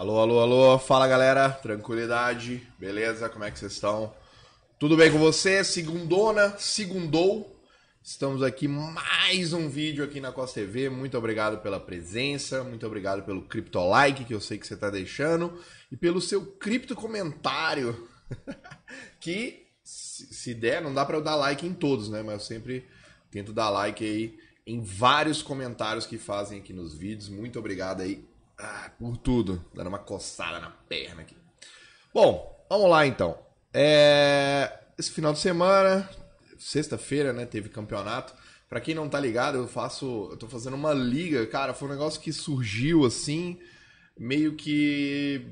Alô, alô, alô, fala galera, tranquilidade, beleza? Como é que vocês estão? Tudo bem com você? Segundona, segundou. Estamos aqui mais um vídeo aqui na Costa TV. Muito obrigado pela presença, muito obrigado pelo cripto like que eu sei que você está deixando e pelo seu cripto comentário. que se der, não dá para eu dar like em todos, né? Mas eu sempre tento dar like aí em vários comentários que fazem aqui nos vídeos. Muito obrigado aí ah, por tudo. Dando uma coçada na perna aqui. Bom, vamos lá então. É... Esse final de semana, sexta-feira, né? Teve campeonato. Pra quem não tá ligado, eu faço. Eu tô fazendo uma liga, cara. Foi um negócio que surgiu assim, meio que.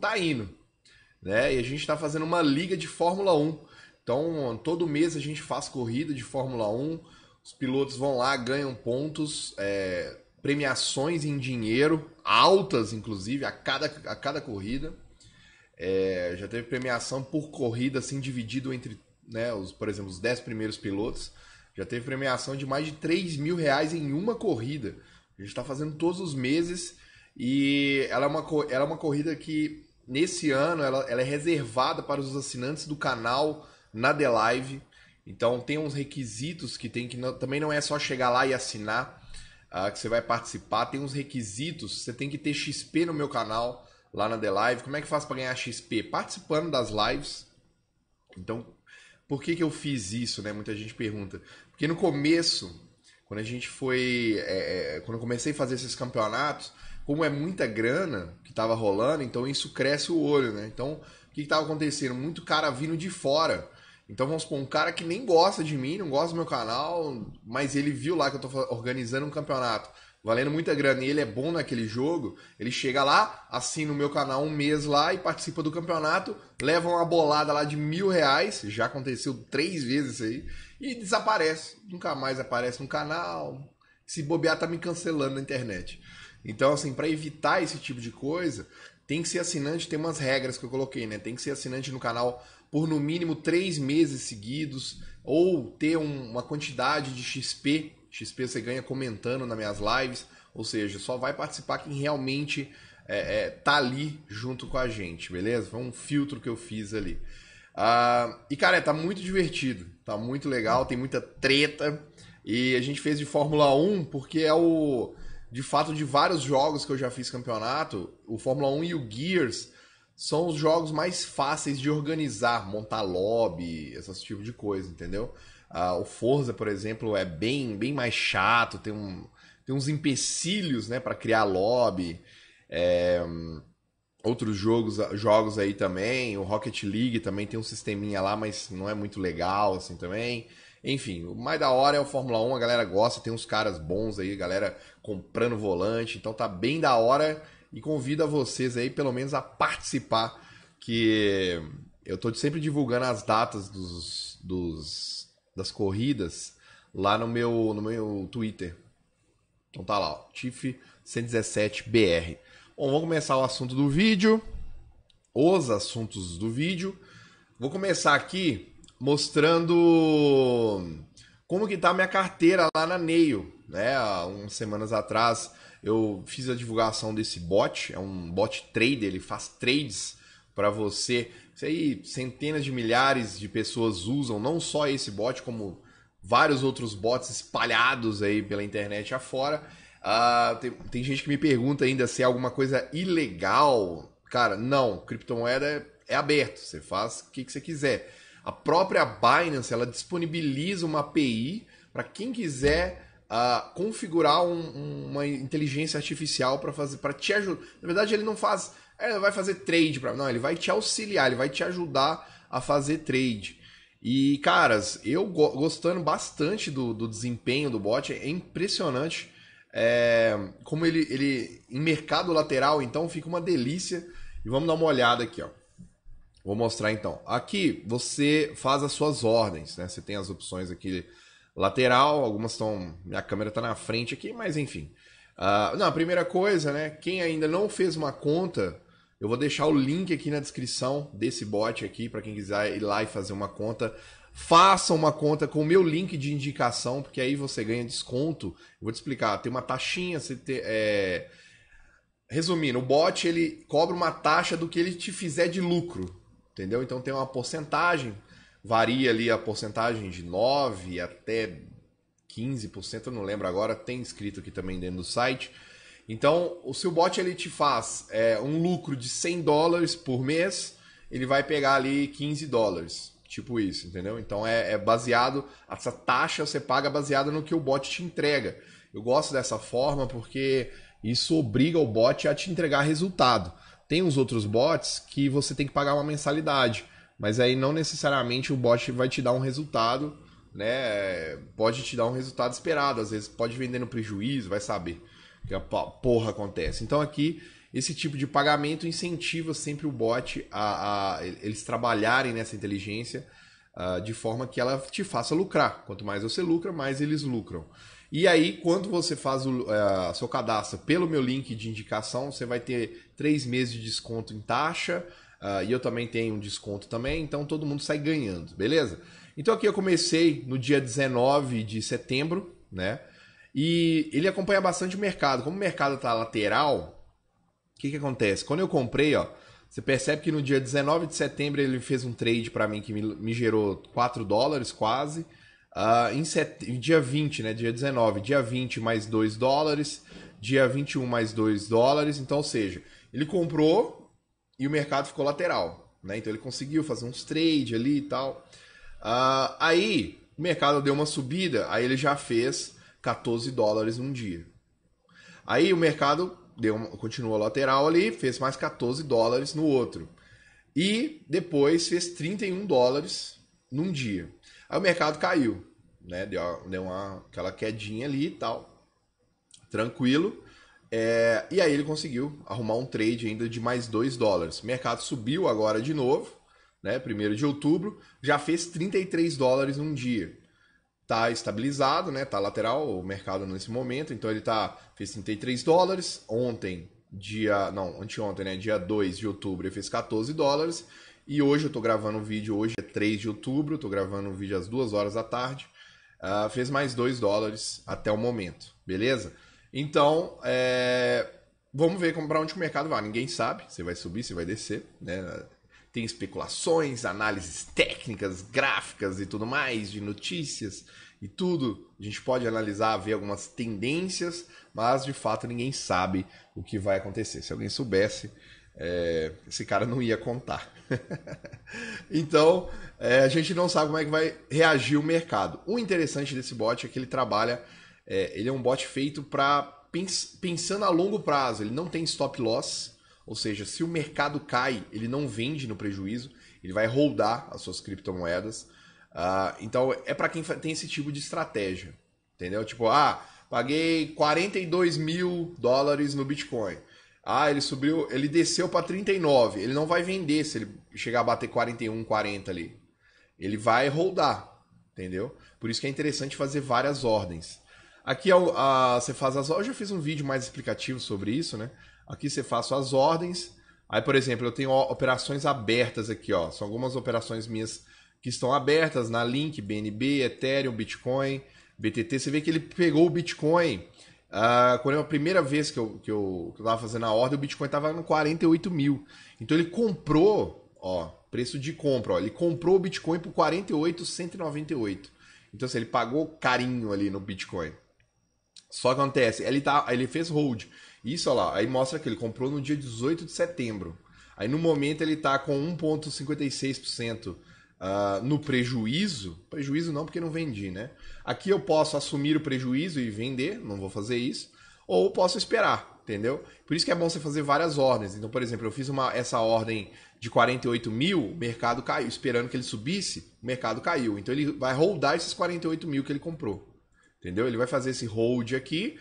Tá indo. Né? E a gente tá fazendo uma liga de Fórmula 1. Então, todo mês a gente faz corrida de Fórmula 1. Os pilotos vão lá, ganham pontos. É premiações em dinheiro, altas inclusive, a cada, a cada corrida. É, já teve premiação por corrida, assim, dividido entre, né, os, por exemplo, os 10 primeiros pilotos. Já teve premiação de mais de 3 mil reais em uma corrida. A gente está fazendo todos os meses e ela é uma, ela é uma corrida que, nesse ano, ela, ela é reservada para os assinantes do canal na The Live. Então tem uns requisitos que tem que. Não, também não é só chegar lá e assinar uh, que você vai participar, tem uns requisitos, você tem que ter XP no meu canal, lá na The Live. Como é que faz para ganhar XP? Participando das lives. Então, por que, que eu fiz isso, né? Muita gente pergunta. Porque no começo, quando a gente foi. É, é quando eu comecei a fazer esses campeonatos, como é muita grana que estava rolando, então isso cresce o olho, né? Então, o que estava acontecendo? Muito cara vindo de fora então vamos supor, um cara que nem gosta de mim, não gosta do meu canal, mas ele viu lá que eu tô organizando um campeonato valendo muita grana e ele é bom naquele jogo, ele chega lá, assina o meu canal um mês lá e participa do campeonato, leva uma bolada lá de mil reais, já aconteceu três vezes isso aí, e desaparece. Nunca mais aparece no canal. Se bobear, tá me cancelando na internet. Então, assim, para evitar esse tipo de coisa, tem que ser assinante, tem umas regras que eu coloquei, né? Tem que ser assinante no canal por no mínimo três meses seguidos, ou ter um, uma quantidade de XP. XP você ganha comentando nas minhas lives, ou seja, só vai participar quem realmente é, é, tá ali junto com a gente, beleza? Foi um filtro que eu fiz ali. Uh, e cara, é, tá muito divertido, tá muito legal, tem muita treta. E a gente fez de Fórmula 1 porque é o. De fato, de vários jogos que eu já fiz campeonato, o Fórmula 1 e o Gears são os jogos mais fáceis de organizar, montar lobby, esse tipo de coisa, entendeu? Uh, o Forza, por exemplo, é bem, bem mais chato, tem, um, tem uns empecilhos né, para criar lobby. É, outros jogos, jogos aí também, o Rocket League também tem um sisteminha lá, mas não é muito legal assim também. Enfim, o mais da hora é o Fórmula 1, a galera gosta, tem uns caras bons aí, galera comprando volante, então tá bem da hora e convido a vocês aí pelo menos a participar, que eu estou sempre divulgando as datas dos, dos, das corridas lá no meu, no meu Twitter. Então tá lá, TIF117BR. Bom, vamos começar o assunto do vídeo, os assuntos do vídeo. Vou começar aqui mostrando como que tá a minha carteira lá na Neio, né? Há umas semanas atrás eu fiz a divulgação desse bot, é um bot trader, ele faz trades para você. Isso aí, centenas de milhares de pessoas usam, não só esse bot, como vários outros bots espalhados aí pela internet afora. Uh, tem, tem gente que me pergunta ainda se é alguma coisa ilegal. Cara, não. Criptomoeda é, é aberto. Você faz o que, que você quiser. A própria Binance ela disponibiliza uma API para quem quiser uh, configurar um, um, uma inteligência artificial para fazer, para te ajudar. Na verdade, ele não faz, é, ele vai fazer trade para, não, ele vai te auxiliar, ele vai te ajudar a fazer trade. E caras, eu go gostando bastante do, do, desempenho do bot, é impressionante. É, como ele, ele em mercado lateral, então fica uma delícia. E vamos dar uma olhada aqui, ó. Vou mostrar então. Aqui você faz as suas ordens, né? Você tem as opções aqui lateral, algumas estão. Minha câmera está na frente aqui, mas enfim. Uh, não, a primeira coisa, né? Quem ainda não fez uma conta, eu vou deixar o link aqui na descrição desse bot aqui para quem quiser ir lá e fazer uma conta. Faça uma conta com o meu link de indicação, porque aí você ganha desconto. Eu vou te explicar. Tem uma taxinha, você tem. É... Resumindo, o bot ele cobra uma taxa do que ele te fizer de lucro, entendeu? Então tem uma porcentagem varia ali a porcentagem de 9 até 15%, eu não lembro agora, tem escrito aqui também dentro do site. Então, o seu bot ele te faz é, um lucro de 100 dólares por mês, ele vai pegar ali 15 dólares, tipo isso, entendeu? Então é, é baseado, essa taxa você paga baseada no que o bot te entrega. Eu gosto dessa forma porque isso obriga o bot a te entregar resultado. Tem uns outros bots que você tem que pagar uma mensalidade mas aí não necessariamente o bot vai te dar um resultado, né? Pode te dar um resultado esperado, às vezes pode vender no prejuízo, vai saber que a porra acontece. Então aqui esse tipo de pagamento incentiva sempre o bot a, a eles trabalharem nessa inteligência uh, de forma que ela te faça lucrar. Quanto mais você lucra, mais eles lucram. E aí, quando você faz o uh, seu cadastro pelo meu link de indicação, você vai ter três meses de desconto em taxa, Uh, e eu também tenho um desconto também, então todo mundo sai ganhando, beleza? Então aqui eu comecei no dia 19 de setembro, né? E ele acompanha bastante o mercado. Como o mercado tá lateral, o que que acontece? Quando eu comprei, ó, você percebe que no dia 19 de setembro ele fez um trade para mim que me, me, gerou 4 dólares quase. Uh, em set... Dia 20, né? Dia 19, dia 20 mais 2 dólares, dia 21 mais 2 dólares. Então, ou seja, ele comprou e o mercado ficou lateral. Né? Então ele conseguiu fazer uns trade ali e tal. Uh, aí o mercado deu uma subida, aí ele já fez 14 dólares num dia. Aí o mercado deu uma, continuou lateral ali, fez mais 14 dólares no outro. E depois fez 31 dólares num dia. Aí o mercado caiu, né? Deu, deu uma, aquela quedinha ali e tal. Tranquilo. É, e aí ele conseguiu arrumar um trade ainda de mais 2 dólares. O mercado subiu agora de novo, né? 1 de outubro, já fez 33 dólares um dia. Está estabilizado, né? Tá lateral o mercado nesse momento, então ele tá fez 33 dólares ontem, dia, não, anteontem, né, dia 2 de outubro, ele fez 14 dólares. E hoje eu tô gravando o vídeo, hoje é 3 de outubro, tô gravando o vídeo às 2 horas da tarde. Uh, fez mais 2 dólares até o momento, beleza? Então, é, vamos ver para onde o mercado vai. Ninguém sabe se vai subir, se vai descer, né? Tem especulações, análises técnicas, gráficas e tudo mais, de notícias e tudo. A gente pode analisar, ver algumas tendências, mas de fato ninguém sabe o que vai acontecer. Se alguém soubesse, é, esse cara não ia contar. então, é, a gente não sabe como é que vai reagir o mercado. O interessante desse bot é que ele trabalha é, ele é um bot feito para pens, pensando a longo prazo. Ele não tem stop loss, ou seja, se o mercado cai, ele não vende no prejuízo, ele vai holdar as suas criptomoedas. Uh, então é para quem tem esse tipo de estratégia, entendeu? Tipo, ah, paguei 42 mil dólares no Bitcoin. Ah, ele subiu, ele desceu para 39. Ele não vai vender se ele chegar a bater 41, 40 ali. Ele vai holdar, entendeu? Por isso que é interessante fazer várias ordens. Aqui a, é a, você faz as ordens. Eu já fiz um vídeo mais explicativo sobre isso, né? Aqui você faz as ordens. Aí, por exemplo, eu tenho operações abertas aqui, ó. São algumas operações minhas que estão abertas na Link, BNB, Ethereum, Bitcoin, BTT. Você vê que ele pegou o Bitcoin. Uh, quando é a primeira vez que eu, que, eu, tava fazendo a ordem, o Bitcoin tava no 48 mil. Então ele comprou, ó, preço de compra, ó, ele comprou o Bitcoin por 48,198. Então, assim, ele pagou carinho ali no Bitcoin. Só acontece, ele, tá, ele fez hold. Isso, olha lá, aí mostra que ele comprou no dia 18 de setembro. Aí no momento ele está com 1,56% uh, ah, no prejuízo. Prejuízo não, porque não vendi, né? Aqui eu posso assumir o prejuízo e vender, não vou fazer isso. Ou posso esperar, entendeu? Por isso que é bom você fazer várias ordens. Então, por exemplo, eu fiz uma, essa ordem de 48 mil, o mercado caiu. Esperando que ele subisse, o mercado caiu. Então ele vai holdar esses 48 mil que ele comprou. Entendeu? Ele vai fazer esse hold aqui.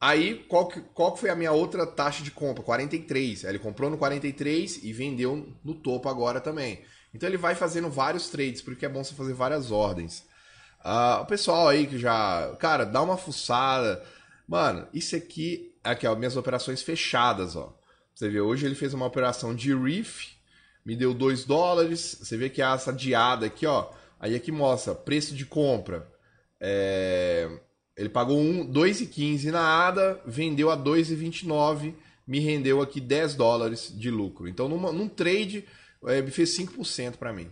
Aí, qual que, qual que foi a minha outra taxa de compra? 43. ele comprou no 43 e vendeu no topo agora também. Então ele vai fazendo vários trades, porque é bom você fazer várias ordens. Uh, o pessoal aí que já. Cara, dá uma fuçada. Mano, isso aqui. Aqui, ó, minhas operações fechadas, ó. Você vê, hoje ele fez uma operação de reef, me deu 2 dólares. Você vê que essa diada aqui, ó. Aí aqui é mostra preço de compra é, ele pagou um, 2,15 na ADA, vendeu a 2,29, me rendeu aqui 10 dólares de lucro. Então, numa, num trade, é, fez 5% para mim.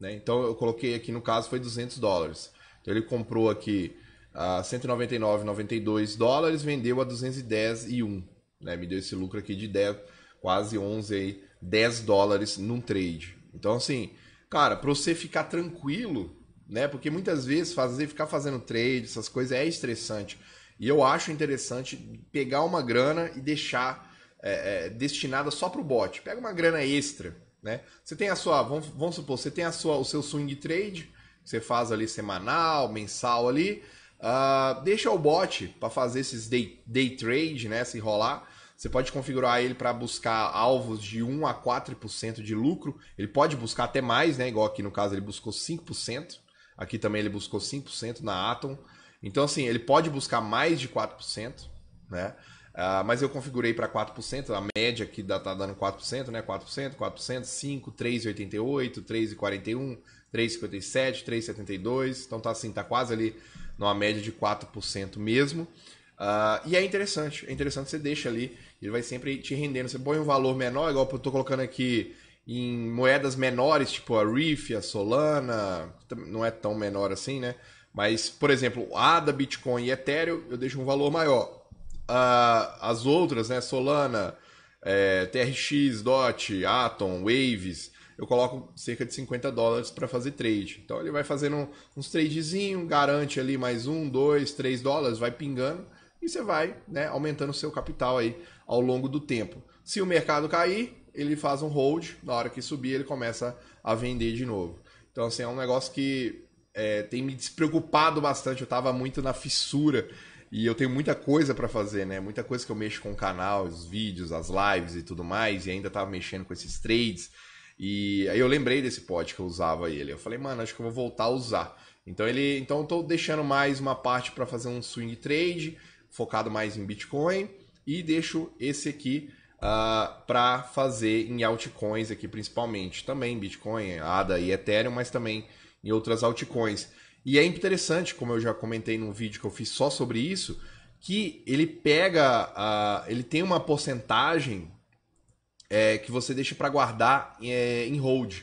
Né? Então, eu coloquei aqui, no caso, foi 200 dólares. Então, ele comprou aqui a 199,92 dólares, vendeu a 210,1. Né? Me deu esse lucro aqui de 10, quase 11, aí, 10 dólares num trade. Então, assim, cara, para você ficar tranquilo né? Porque muitas vezes fazer, ficar fazendo trade, essas coisas é estressante. E eu acho interessante pegar uma grana e deixar é, é, destinada só para o bot. Pega uma grana extra, né? Você tem a sua, vamos, vamos supor, você tem a sua, o seu swing trade, você faz ali semanal, mensal ali. Uh, deixa o bot para fazer esses day, day trade, né? Se rolar. Você pode configurar ele para buscar alvos de 1 a 4% de lucro. Ele pode buscar até mais, né? Igual aqui no caso ele buscou 5%. Aqui também ele buscou 5% na Atom. Então, assim, ele pode buscar mais de 4%, né? Uh, mas eu configurei para 4%, a média aqui está dando 4%, né? 4%, 4%, 5, 3,88, 3,41, 3,57, 3,72. Então tá assim, tá quase ali numa média de 4% mesmo. Uh, e é interessante, é interessante você deixa ali, ele vai sempre te rendendo. Você põe um valor menor, igual eu estou colocando aqui em moedas menores, tipo a RIF, a Solana, não é tão menor assim, né? Mas, por exemplo, ADA, Bitcoin e Ethereum, eu deixo um valor maior. Uh, as outras, né? Solana, é, TRX, DOT, Atom, Waves, eu coloco cerca de 50 dólares para fazer trade. Então ele vai fazendo uns tradezinhos, garante ali mais um, dois, três dólares, vai pingando e você vai né, aumentando o seu capital aí ao longo do tempo. Se o mercado cair, ele faz um hold, na hora que subir ele começa a vender de novo. Então, assim, é um negócio que é, tem me despreocupado bastante, eu estava muito na fissura e eu tenho muita coisa para fazer, né? Muita coisa que eu mexo com o canal, os vídeos, as lives e tudo mais, e ainda estava mexendo com esses trades. E aí eu lembrei desse pod que eu usava ele. Eu falei, mano, acho que eu vou voltar a usar. Então ele, então eu tô deixando mais uma parte para fazer um swing trade, focado mais em Bitcoin e deixo esse aqui uh, ah, para fazer em altcoins aqui principalmente. Também Bitcoin, ADA e Ethereum, mas também em outras altcoins. E é interessante, como eu já comentei num vídeo que eu fiz só sobre isso, que ele pega, uh, ele tem uma porcentagem é, que você deixa para guardar é, em hold.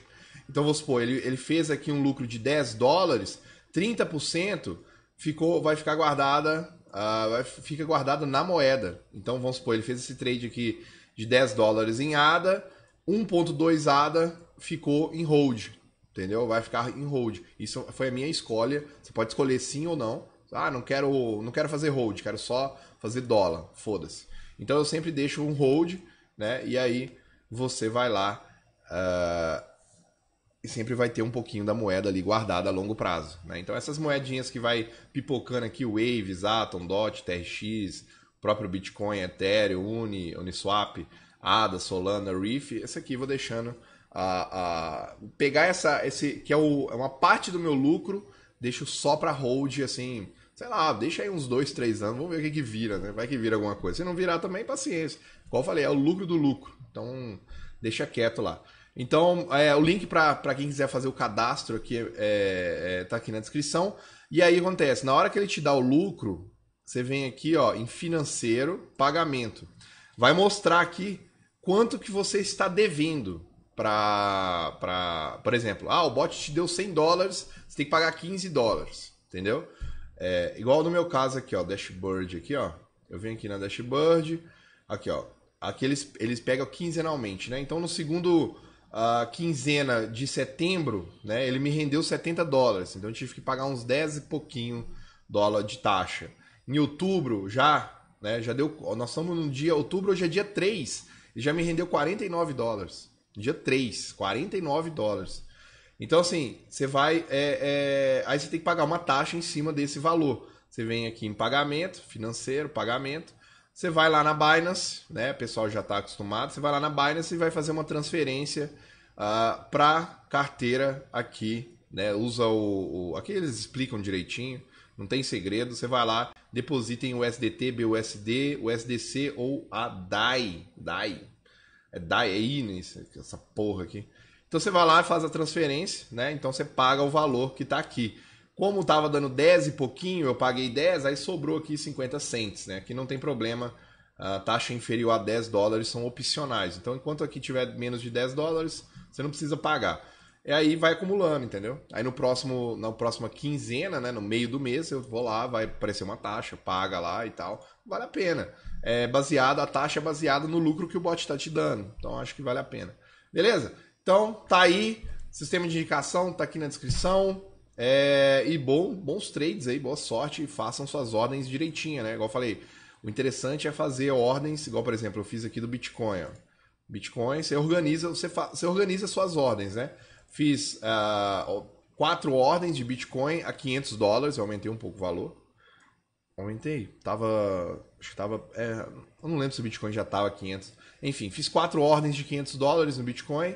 Então vamos supor, ele, ele fez aqui um lucro de 10 dólares, 30% ficou, vai ficar guardada, uh, fica guardada na moeda. Então vamos supor, ele fez esse trade aqui de 10 dólares em ADA, 1.2 ADA ficou em hold, entendeu? Vai ficar em hold. Isso foi a minha escolha. Você pode escolher sim ou não. Ah, não quero, não quero fazer hold, quero só fazer dólar, foda-se. Então eu sempre deixo um hold, né? E aí você vai lá uh, e sempre vai ter um pouquinho da moeda ali guardada a longo prazo, né? Então essas moedinhas que vai pipocando aqui, Waves, Atom, DOT, TRX, próprio Bitcoin, Ethereum, Uni, Uniswap, ADA, Solana, Reef, esse aqui vou deixando a, a pegar essa esse que é, o, é uma parte do meu lucro, deixo só para hold assim, sei lá, deixa aí uns dois, três anos, vamos ver o que que vira, né? Vai que vira alguma coisa. Se não virar também, paciência. qual eu falei, é o lucro do lucro. Então, deixa quieto lá. Então, é, o link para quem quiser fazer o cadastro aqui é, é, tá aqui na descrição. E aí acontece, na hora que ele te dá o lucro, você vem aqui, ó, em financeiro, pagamento. Vai mostrar aqui quanto que você está devendo para, para, por exemplo, ah, o bot te deu 100 dólares, você tem que pagar 15 dólares, entendeu? É, igual no meu caso aqui, ó, dashboard aqui, ó. Eu venho aqui na dashboard, aqui, ó. Aqui eles, eles pegam quinzenalmente, né? Então no segundo a uh, quinzena de setembro, né, ele me rendeu 70 dólares. Então eu tive que pagar uns 10 e pouquinho dólar de taxa em outubro já, né? Já deu. Nós estamos no dia. Outubro hoje é dia 3. E já me rendeu 49 dólares. Dia 3, 49 dólares. Então, assim, você vai. É, é, aí você tem que pagar uma taxa em cima desse valor. Você vem aqui em pagamento, financeiro, pagamento. Você vai lá na Binance, né? O pessoal já está acostumado. Você vai lá na Binance e vai fazer uma transferência uh, ah, para carteira aqui, né? Usa o, o. Aqui eles explicam direitinho. Não tem segredo, você vai lá, deposita em USDT, BUSD, USDC ou a DAI. DAI. É DAI, é INES, essa porra aqui. Então você vai lá e faz a transferência, né? Então você paga o valor que está aqui. Como estava dando 10 e pouquinho, eu paguei 10, aí sobrou aqui 50 cents, né? Aqui não tem problema, a taxa inferior a 10 dólares são opcionais. Então enquanto aqui tiver menos de 10 dólares, você não precisa pagar. E aí vai acumulando, entendeu? Aí no próximo, na próxima quinzena, né, no meio do mês, eu vou lá, vai aparecer uma taxa, paga lá e tal. Vale a pena. É baseado, a taxa é baseada no lucro que o bot está te dando. Então acho que vale a pena. Beleza? Então tá aí. Sistema de indicação tá aqui na descrição. É, e bom, bons trades aí, boa sorte. Façam suas ordens direitinha, né? Igual eu falei, o interessante é fazer ordens, igual por exemplo, eu fiz aqui do Bitcoin. Ó. Bitcoin, você organiza, você, você organiza suas ordens, né? Fiz uh, quatro ordens de Bitcoin a 500 dólares, eu aumentei um pouco o valor. Aumentei, tava, acho que tava, é, eu não lembro se o Bitcoin já tava 500. Enfim, fiz quatro ordens de 500 dólares no Bitcoin.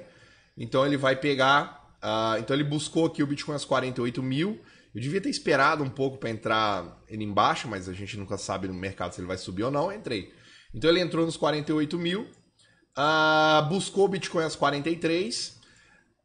Então ele vai pegar, uh, então ele buscou aqui o Bitcoin às 48 mil. Eu devia ter esperado um pouco para entrar ele embaixo, mas a gente nunca sabe no mercado se ele vai subir ou não. Eu entrei. Então ele entrou nos 48 mil, uh, buscou o Bitcoin às 43,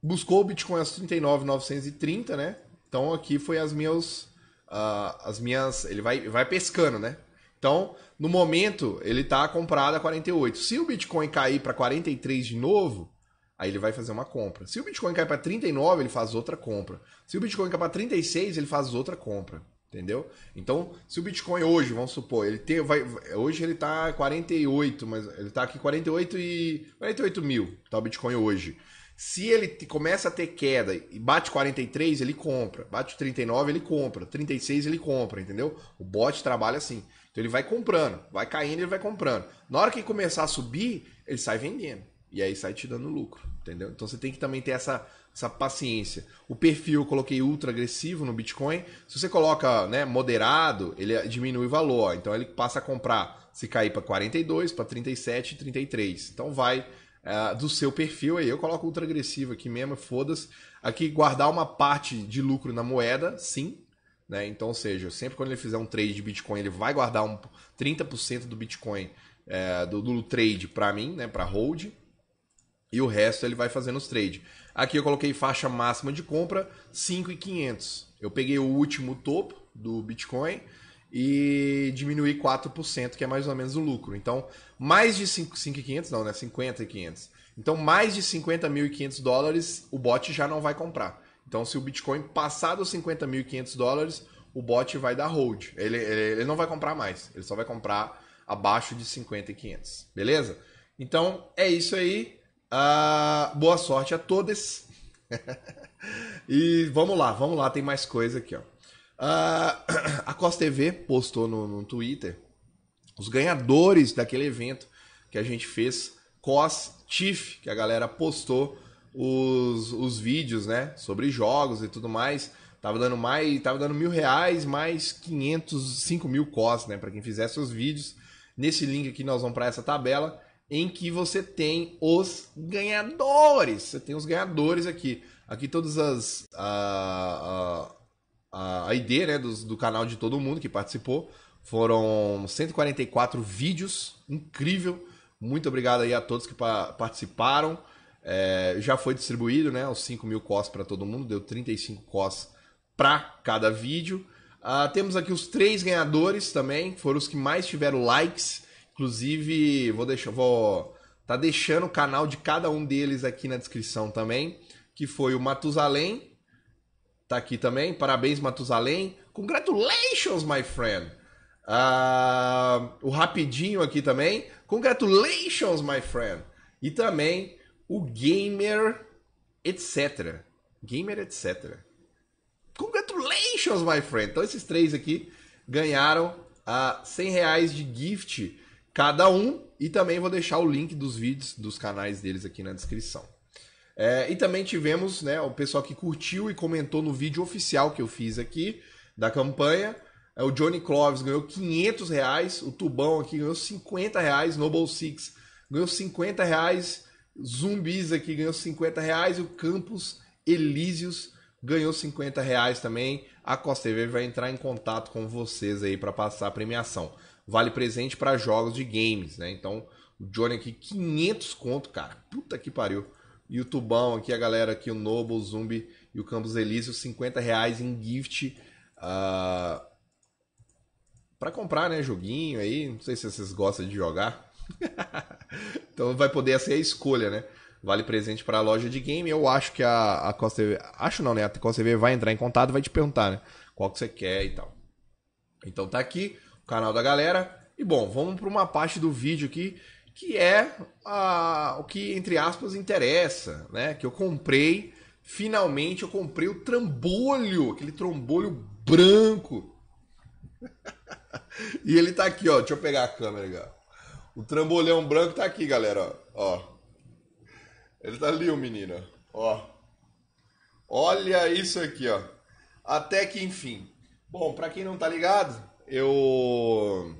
buscou o Bitcoin às 39.930, né? Então aqui foi as minhas uh, as minhas, ele vai vai pescando, né? Então, no momento, ele está comprado a 48. Se o Bitcoin cair para 43 de novo, aí ele vai fazer uma compra. Se o Bitcoin cair para 39, ele faz outra compra. Se o Bitcoin cair para 36, ele faz outra compra. Entendeu? Então, se o Bitcoin hoje, vamos supor, ele tem, vai, hoje ele tá 48, mas ele tá aqui 48 e 48 mil, tá o Bitcoin hoje. Se ele começa a ter queda e bate 43, ele compra. Bate 39, ele compra. 36, ele compra, entendeu? O bot trabalha assim. Então ele vai comprando, vai caindo, ele vai comprando. Na hora que começar a subir, ele sai vendendo. E aí sai te dando lucro, entendeu? Então você tem que também ter essa, essa paciência. O perfil eu coloquei ultra agressivo no Bitcoin. Se você coloca né, moderado, ele é, diminui o valor. Então ele passa a comprar se cair para 42, para 37, 33. Então vai uh, do seu perfil. Aí eu coloco ultra agressivo aqui mesmo, foda-se. Aqui guardar uma parte de lucro na moeda, sim. Né? Então, ou seja, sempre quando ele fizer um trade de Bitcoin, ele vai guardar um 30% do Bitcoin é, do, do, trade para mim, né, para hold, e o resto ele vai fazendo os trades. Aqui eu coloquei faixa máxima de compra 5.500. Eu peguei o último topo do Bitcoin e diminuir 4%, que é mais ou menos o lucro. Então, mais de 5.500, não, né? 50.500. Então, mais de 50.500 dólares, o bot já não vai comprar. Então, se o Bitcoin passar dos 50.500 dólares, o bot vai dar hold. Ele, ele, ele, não vai comprar mais. Ele só vai comprar abaixo de 50.500. Beleza? Então, é isso aí. Uh, boa sorte a todos. e vamos lá, vamos lá. Tem mais coisa aqui, ó. Uh, a Costa TV postou no, no, Twitter os ganhadores daquele evento que a gente fez, COS Tiff, que a galera postou os, os vídeos, né? Sobre jogos e tudo mais. Tava dando mais, tava dando mil reais, mais 500, 5 mil COS, né? Para quem fizesse os vídeos. Nesse link aqui nós vamos para essa tabela em que você tem os ganhadores. Você tem os ganhadores aqui. Aqui todas as. Uh, uh, a ID né, do, do canal de todo mundo que participou. Foram 144 vídeos, incrível. Muito obrigado aí a todos que pa participaram. É, já foi distribuído, né? Os 5 mil cos para todo mundo, deu 35 cos para cada vídeo. Uh, temos aqui os três ganhadores também, foram os que mais tiveram likes. Inclusive, vou deixar, vou tá deixando o canal de cada um deles aqui na descrição também, que foi o Matusalém, tá aqui também. Parabéns, Matusalém. Congratulations, my friend. Uh, o Rapidinho aqui também. Congratulations, my friend. E também o Gamer, etc. Gamer, etc. Congratulations, my friend. Então, esses três aqui ganharam a uh, 100 reais de gift cada um. E também vou deixar o link dos vídeos dos canais deles aqui na descrição. É, e também tivemos né, o pessoal que curtiu e comentou no vídeo oficial que eu fiz aqui da campanha. É, o Johnny Cloves ganhou 500 reais, o Tubão aqui ganhou 50 reais, Noble Six ganhou 50 reais, Zumbis aqui ganhou 50 reais e o Campos Elísios ganhou 50 reais também. A Costa TV vai entrar em contato com vocês aí para passar a premiação. Vale presente para jogos de games, né? Então, o Johnny aqui, 500 conto, cara. Puta que pariu e o Tubão aqui, a galera aqui, o Noble, o Zumbi e o Campos Elísio, 50 reais em gift. Uh, ah, para comprar, né? Joguinho aí. Não sei se vocês gostam de jogar. então vai poder ser a escolha, né? Vale presente para a loja de game. Eu acho que a, a Costa TV. Acho não, né? A Costa TV vai entrar em contato e vai te perguntar, né? Qual que você quer e tal. Então tá aqui o canal da galera. E bom, vamos para uma parte do vídeo aqui que é a, o que, entre aspas, interessa, né? Que eu comprei, finalmente eu comprei o trambolho, aquele trambolho branco. e ele tá aqui, ó. Deixa eu pegar a câmera, galera. O trambolhão branco tá aqui, galera, ó. Ele tá ali, o menino, ó. Olha isso aqui, ó. Até que enfim. Bom, para quem não tá ligado, eu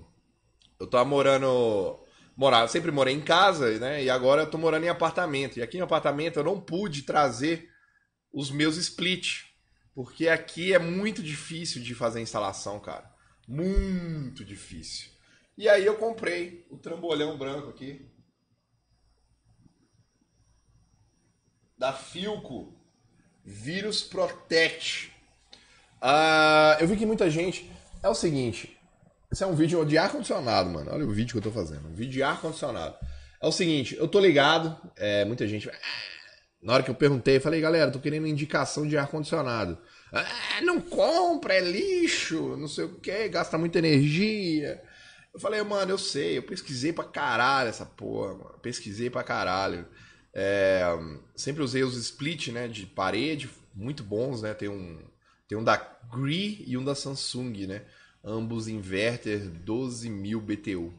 eu tava morando morar. Eu sempre morei em casa, né? E agora eu tô morando em apartamento. E aqui em apartamento eu não pude trazer os meus split. Porque aqui é muito difícil de fazer instalação, cara. Muito difícil. E aí eu comprei o trambolhão branco aqui. Da Filco. Vírus Protect. Uh, eu vi que muita gente. É o seguinte, esse é um vídeo de ar-condicionado, mano. Olha o vídeo que eu tô fazendo. Um vídeo de ar-condicionado. É o seguinte, eu tô ligado, é, muita gente. Ah", na hora que eu perguntei, eu falei, galera, tô querendo indicação de ar-condicionado. Ah, não compra, é lixo, não sei o que, gasta muita energia. Eu falei, mano, eu sei, eu pesquisei pra caralho essa porra, mano. Pesquisei pra caralho. É, sempre usei os split, né, de parede, muito bons, né? Tem um, tem um da Gree e um da Samsung, né? ambos inverter 12 mil BTU.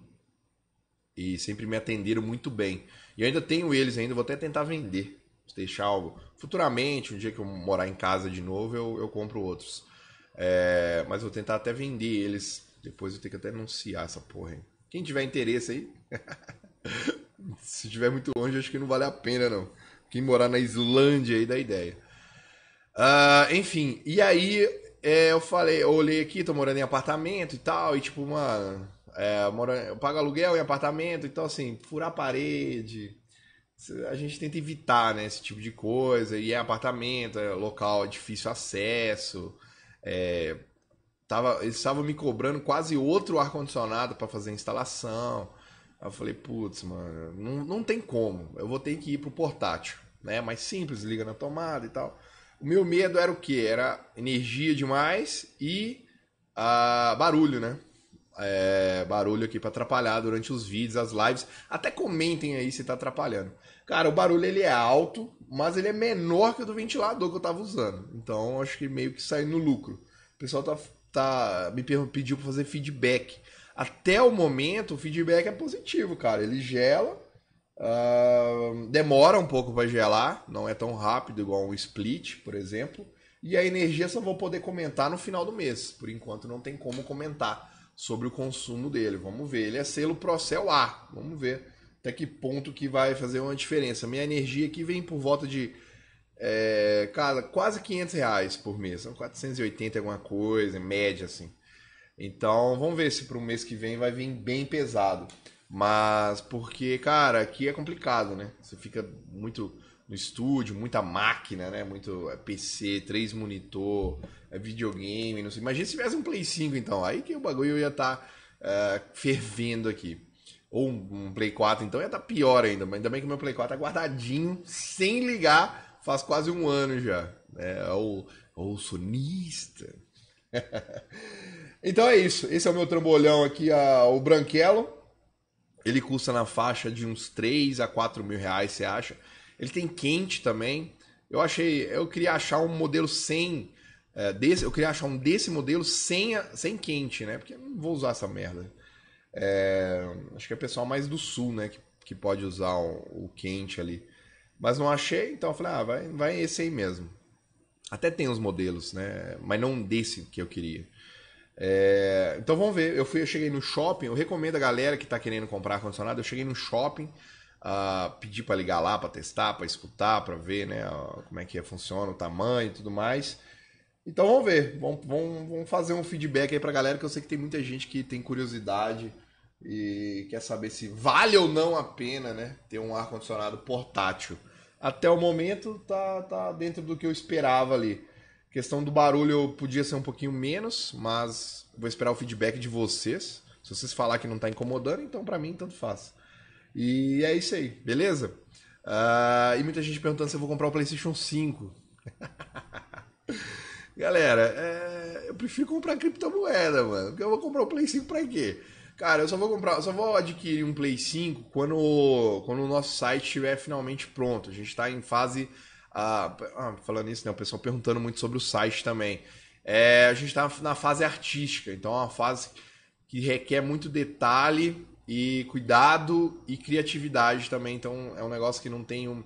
E sempre me atenderam muito bem. E eu ainda tenho eles ainda, vou até tentar vender. Deixar algo. Futuramente, um dia que eu morar em casa de novo, eu, eu compro outros. É, mas vou tentar até vender eles. Depois eu tenho que até anunciar essa porra Quem tiver interesse aí. se tiver muito longe, acho que não vale a pena, não. Quem morar na Islândia aí dá ideia. Uh, enfim, e aí é, eu falei, eu olhei aqui, tô morando em apartamento e tal, e tipo, mano, é, moro, eu pago aluguel em apartamento, então assim, furar a parede. A gente tenta evitar, né, esse tipo de coisa. E é apartamento, é local difícil acesso. É, tava, eles estavam me cobrando quase outro ar-condicionado para fazer a instalação. Aí eu falei, putz, mano, não, não tem como. Eu vou ter que ir pro portátil, né? Mais simples, liga na tomada e tal. O meu medo era o quê? Era energia demais e ah, barulho, né? É, barulho aqui para atrapalhar durante os vídeos, as lives. Até comentem aí se tá atrapalhando. Cara, o barulho ele é alto, mas ele é menor que o do ventilador que eu tava usando. Então acho que meio que saiu no lucro. O pessoal tá, tá me pediu para fazer feedback. Até o momento, o feedback é positivo, cara. Ele gela Uh, demora um pouco para gelar, não é tão rápido igual um split, por exemplo. E a energia só vou poder comentar no final do mês. Por enquanto não tem como comentar sobre o consumo dele. Vamos ver, ele é selo Procel A. Vamos ver até que ponto que vai fazer uma diferença. Minha energia aqui vem por volta de é, cara, quase 500 reais por mês. São 480 alguma coisa, média assim. Então vamos ver se para o mês que vem vai vir bem pesado. Mas porque, cara, aqui é complicado, né? Você fica muito no estúdio, muita máquina, né? Muito é, PC, três monitor, é videogame, não sei. Imagina se tivesse um Play 5, então. Aí que o bagulho ia estar tá, uh, fervendo aqui. Ou um, um, Play 4, então ia estar tá pior ainda. Mas ainda bem que o meu Play 4 tá guardadinho, sem ligar, faz quase um ano já. É, ou, o sonista. então é isso. Esse é o meu trambolhão aqui, a, o Branquelo. Ele custa na faixa de uns 3 a 4 mil reais, você acha? Ele tem quente também. Eu achei, eu queria achar um modelo sem é, desse, eu queria achar um desse modelo sem, sem quente, né? Porque eu não vou usar essa merda. É, acho que é pessoal mais do sul, né? Que, que pode usar o, o quente ali. Mas não achei, então eu falei, ah, vai, vai esse aí mesmo. Até tem os modelos, né? Mas não desse que eu queria. É, então vamos ver. Eu, fui, eu cheguei no shopping. Eu recomendo a galera que está querendo comprar ar-condicionado. Eu cheguei no shopping, uh, pedi para ligar lá, para testar, para escutar, para ver né, uh, como é que funciona, o tamanho e tudo mais. Então vamos ver. Vamos, vamos, vamos fazer um feedback aí para a galera, que eu sei que tem muita gente que tem curiosidade e quer saber se vale ou não a pena né, ter um ar-condicionado portátil. Até o momento tá, tá dentro do que eu esperava ali questão do barulho podia ser um pouquinho menos, mas vou esperar o feedback de vocês. Se vocês falar que não está incomodando, então para mim tanto faz. E é isso aí, beleza? Uh, e muita gente perguntando se eu vou comprar o PlayStation 5. Galera, é... eu prefiro comprar criptomoeda, mano. Porque eu vou comprar o Play 5 pra quê? Cara, eu só vou comprar, só vou adquirir um Play 5 quando, quando o nosso site estiver finalmente pronto. A gente está em fase ah, ah, falando nisso, né? O pessoal perguntando muito sobre o site também. É, a gente está na fase artística, então é uma fase que requer muito detalhe e cuidado e criatividade também. Então é um negócio que não tem um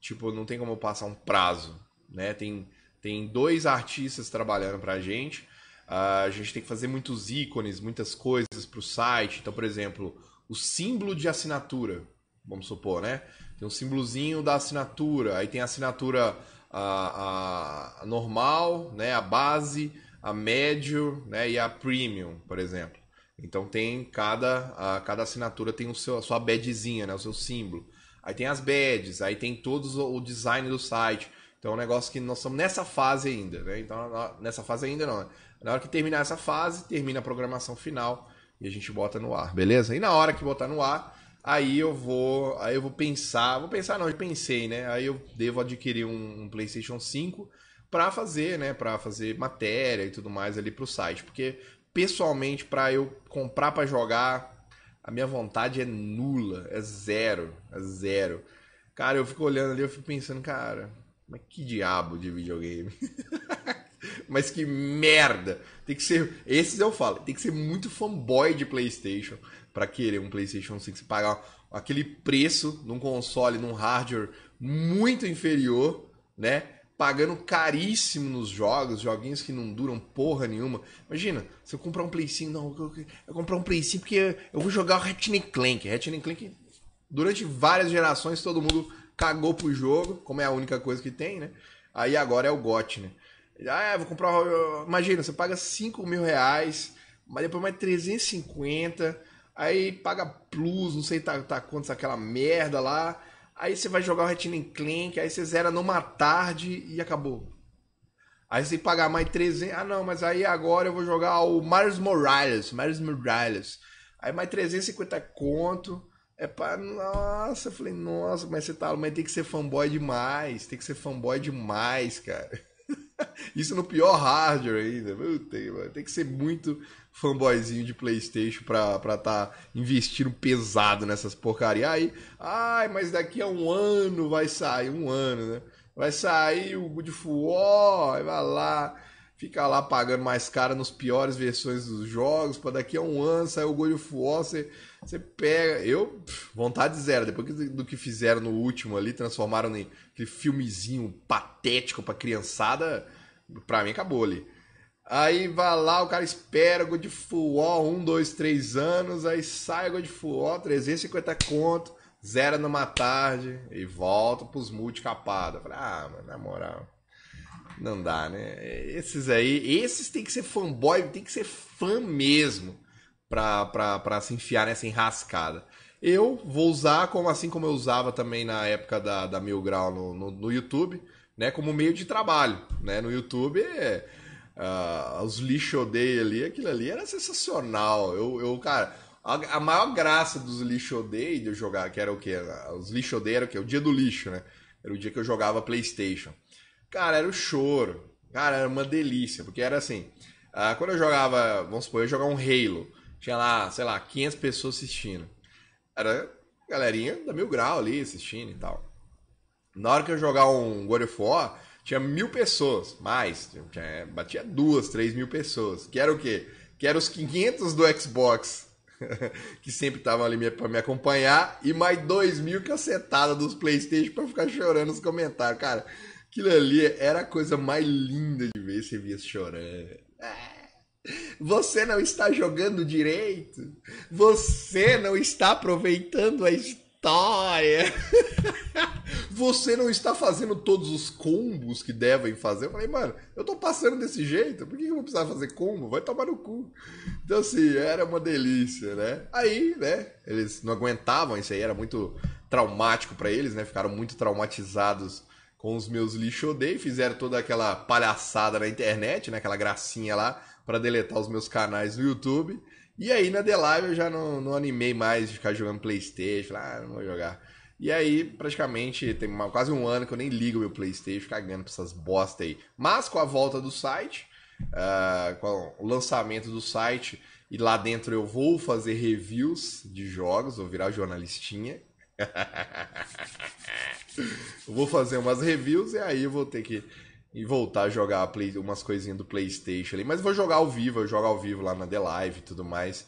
tipo não tem como passar um prazo, né? Tem tem dois artistas trabalhando para a gente. Uh, a gente tem que fazer muitos ícones, muitas coisas para o site. Então, por exemplo, o símbolo de assinatura, vamos supor, né? Tem um símbolozinho da assinatura, aí tem a assinatura a, a, a normal, né, a base, a médio né, e a premium, por exemplo. Então tem cada, a, cada assinatura tem o seu, a sua badgezinha, né, o seu símbolo. Aí tem as badges, aí tem todo o design do site. Então é um negócio que nós estamos nessa fase ainda, né? Então, nessa fase ainda não. Na hora que terminar essa fase, termina a programação final e a gente bota no ar, beleza? E na hora que botar no ar, Aí eu vou, aí eu vou pensar, vou pensar não, eu pensei, né? Aí eu devo adquirir um, um PlayStation 5 para fazer, né, para fazer matéria e tudo mais ali pro site, porque pessoalmente para eu comprar para jogar, a minha vontade é nula, é zero, é zero. Cara, eu fico olhando ali, eu fico pensando, cara, mas que diabo de videogame? mas que merda! Tem que ser. Esses eu falo, tem que ser muito fanboy de PlayStation para querer um PlayStation 5 e pagar aquele preço num console, num hardware muito inferior, né? Pagando caríssimo nos jogos, joguinhos que não duram porra nenhuma. Imagina, se eu comprar um Play 5, não, eu, eu, eu comprar um Play 5 porque eu vou jogar o Ratchet Clank. Ratchet Clank, durante várias gerações, todo mundo cagou pro jogo, como é a única coisa que tem, né? Aí agora é o GOT, né? Ah, é, vou comprar. Imagina, você paga 5 mil reais, mas depois mais 350 aí paga plus, não sei tá, tá quantos aquela merda lá. Aí você vai jogar o Retina Clank, aí você zera numa tarde e acabou. Aí você pagar mais 300. Ah, não, mas aí agora eu vou jogar o Miles Morales. Miles Morales. Aí mais 350 conto. É para Nossa, eu falei, nossa, mas é você tá. Mas tem que ser fanboy demais. Tem que ser fanboy demais, cara. Isso no pior hardware ainda. Tem que ser muito fanboyzinho de Playstation pra, pra tá investindo pesado nessas porcaria. Aí, ai, mas daqui a um ano vai sair, um ano, né? Vai sair o God of War, vai lá, fica lá pagando mais caro nos piores versões dos jogos, pra daqui a um ano sair o God of War, você, você pega. Eu, vontade zero. Depois do que fizeram no último ali, transformaram em aquele filmezinho patético pra criançada, pra mim acabou ali. Aí vai lá, o cara espera o de Fuó, um, dois, três anos, aí sai o de Fuó, 350 conto, zera numa tarde e volta pros multicapados. Falei, ah, mano, na moral, não dá, né? Esses aí, esses tem que ser fanboy, tem que ser fã mesmo pra, pra, pra se enfiar nessa enrascada. Eu vou usar, como assim como eu usava também na época da, da Mil Grau no, no, no YouTube, né? Como meio de trabalho, né? No YouTube é uh, os lixo odeia ali, aquilo ali era sensacional. Eu, eu cara, a, a maior graça dos lixo odeia de eu jogar, que era o quê? Os lixo odeia era o quê? O dia do lixo, né? Era o dia que eu jogava PlayStation. Cara, era o choro. Cara, era uma delícia, porque era assim, uh, quando eu jogava, vamos supor, eu jogava um Halo, tinha lá, sei lá, 500 pessoas assistindo. Era galerinha da Mil Grau ali assistindo e tal. Na hora que eu jogar um God of War, tinha mil pessoas, mais, tinha, batia duas, três mil pessoas. Que era o quê? Que era os 500 do Xbox, que sempre estavam ali para me acompanhar, e mais dois mil cacetada dos Playstation para ficar chorando nos comentários. Cara, aquilo ali era a coisa mais linda de ver, você via chorando. É. Você não está jogando direito. Você não está aproveitando a história. você não está fazendo todos os combos que devem fazer. Eu falei, mano, eu tô passando desse jeito, por que eu vou precisar fazer combo? Vai tomar no cu. Então, assim, era uma delícia, né? Aí, né, eles não aguentavam, isso aí era muito traumático para eles, né? Ficaram muito traumatizados com os meus lixodei, fizeram toda aquela palhaçada na internet, né? Aquela gracinha lá para deletar os meus canais no YouTube. E aí na The Live eu já não, não animei mais de ficar jogando Playstation, falei, ah, não vou jogar. E aí, praticamente, tem uma, quase um ano que eu nem ligo meu PlayStation, cagando pra essas bosta aí. Mas com a volta do site, uh, com o lançamento do site, e lá dentro eu vou fazer reviews de jogos, vou virar jornalistinha. vou fazer umas reviews e aí eu vou ter que e voltar a jogar play, umas coisinhas do PlayStation ali. Mas vou jogar ao vivo, eu jogo ao vivo lá na The Live e tudo mais.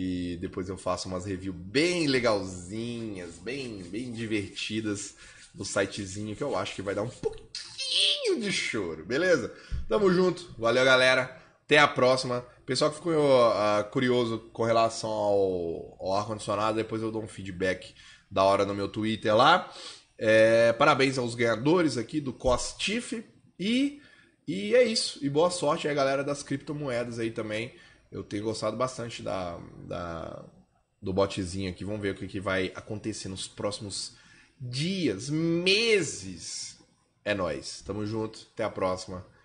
E depois eu faço umas reviews bem legalzinhas, bem, bem divertidas no sitezinho que eu acho que vai dar um pouquinho de choro, beleza? Tamo junto, valeu galera, até a próxima. Pessoal que ficou uh, curioso com relação ao, ao ar-condicionado, depois eu dou um feedback da hora no meu Twitter lá. É, parabéns aos ganhadores aqui do Costif e, e é isso. E boa sorte aí, galera das criptomoedas aí também eu tenho gostado bastante da, da do botezinho aqui. Vamos ver o que, que vai acontecer nos próximos dias, meses. É nós. Tamo junto. Até a próxima.